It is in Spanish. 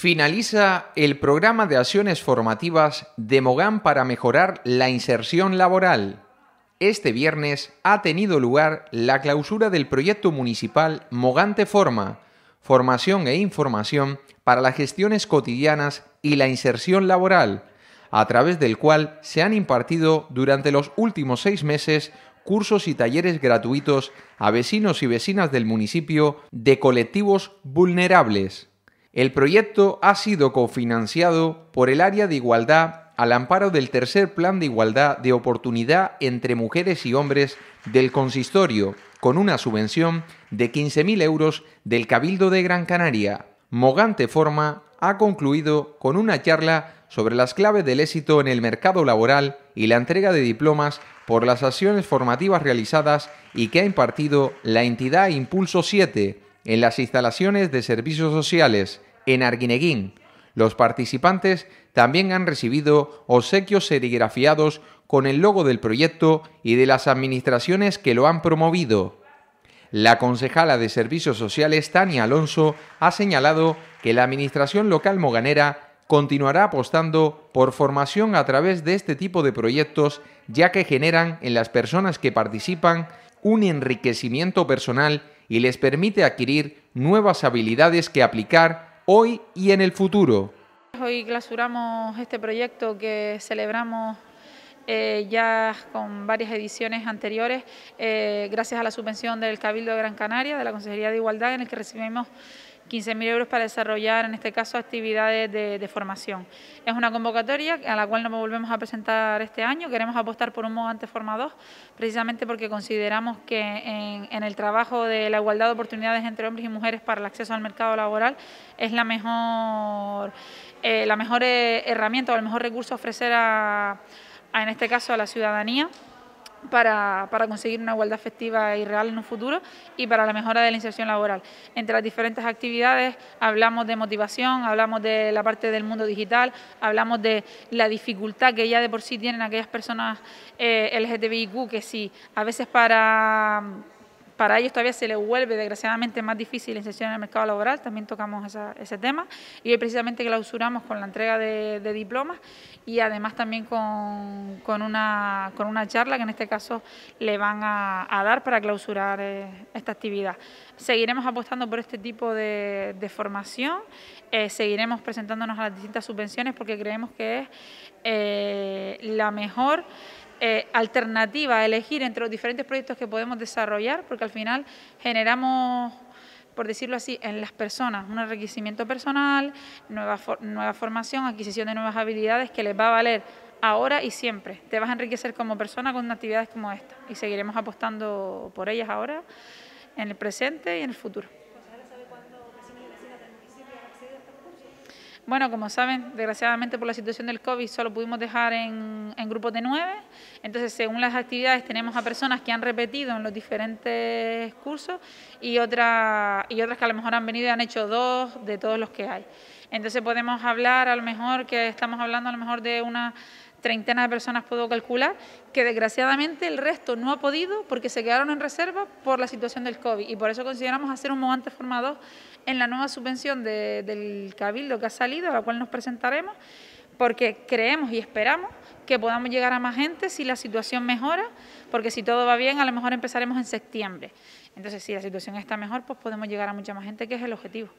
Finaliza el programa de acciones formativas de Mogán para mejorar la inserción laboral. Este viernes ha tenido lugar la clausura del proyecto municipal Mogán Forma, formación e información para las gestiones cotidianas y la inserción laboral, a través del cual se han impartido durante los últimos seis meses cursos y talleres gratuitos a vecinos y vecinas del municipio de colectivos vulnerables. El proyecto ha sido cofinanciado por el Área de Igualdad al amparo del tercer Plan de Igualdad de Oportunidad entre Mujeres y Hombres del Consistorio, con una subvención de 15.000 euros del Cabildo de Gran Canaria. Mogante Forma ha concluido con una charla sobre las claves del éxito en el mercado laboral y la entrega de diplomas por las acciones formativas realizadas y que ha impartido la entidad Impulso 7 en las instalaciones de servicios sociales en Arguineguín. Los participantes también han recibido obsequios serigrafiados con el logo del proyecto y de las administraciones que lo han promovido. La concejala de Servicios Sociales, Tania Alonso, ha señalado que la Administración local moganera continuará apostando por formación a través de este tipo de proyectos, ya que generan en las personas que participan un enriquecimiento personal y les permite adquirir nuevas habilidades que aplicar hoy y en el futuro. Hoy clausuramos este proyecto que celebramos eh, ya con varias ediciones anteriores, eh, gracias a la subvención del Cabildo de Gran Canaria, de la Consejería de Igualdad, en el que recibimos 15.000 euros para desarrollar, en este caso, actividades de, formación. Es una convocatoria a la cual nos volvemos a presentar este año. Queremos apostar por un modo Forma 2, precisamente porque consideramos que en, el trabajo de la igualdad de oportunidades entre hombres y mujeres para el acceso al mercado laboral es la mejor, eh, la mejor eh, herramienta o el mejor recurso a ofrecer en este caso, a la ciudadanía para, conseguir una igualdad efectiva y real en un futuro y para la mejora de la inserción laboral. Entre las diferentes actividades hablamos de motivación, hablamos de la parte del mundo digital, hablamos de la dificultad que ya de por sí tienen aquellas personas eh, LGTBIQ que sí a veces para para ellos todavía se les vuelve desgraciadamente más difícil la inserción en el mercado laboral, también tocamos ese tema, y hoy precisamente clausuramos con la entrega de, diplomas y además también con, una, charla que en este caso le van a, dar para clausurar eh, esta actividad. Seguiremos apostando por este tipo de, formación, eh, seguiremos presentándonos a las distintas subvenciones porque creemos que es eh, la mejor eh, alternativa a elegir entre los diferentes proyectos que podemos desarrollar, porque al final generamos por decirlo así, en las personas, un enriquecimiento personal, nueva, nueva formación, adquisición de nuevas habilidades que les va a valer ahora y siempre. Te vas a enriquecer como persona con actividades como esta y seguiremos apostando por ellas ahora, en el presente y en el futuro. Bueno, como saben, desgraciadamente por la situación del COVID solo pudimos dejar en, grupos de nueve. Entonces, según las actividades, tenemos a personas que han repetido en los diferentes cursos y, otras y otras que a lo mejor han venido y han hecho dos de todos los que hay. Entonces podemos hablar, a lo mejor que estamos hablando a lo mejor de una treintena de personas puedo calcular, que desgraciadamente el resto no ha podido porque se quedaron en reserva por la situación del COVID. Y por eso consideramos hacer un movante formado en la nueva subvención del Cabildo que ha salido, a la cual nos presentaremos, porque creemos y esperamos que podamos llegar a más gente si la situación mejora, porque si todo va bien, a lo mejor empezaremos en septiembre. Entonces, si la situación está mejor, pues podemos llegar a mucha más gente, que es el objetivo.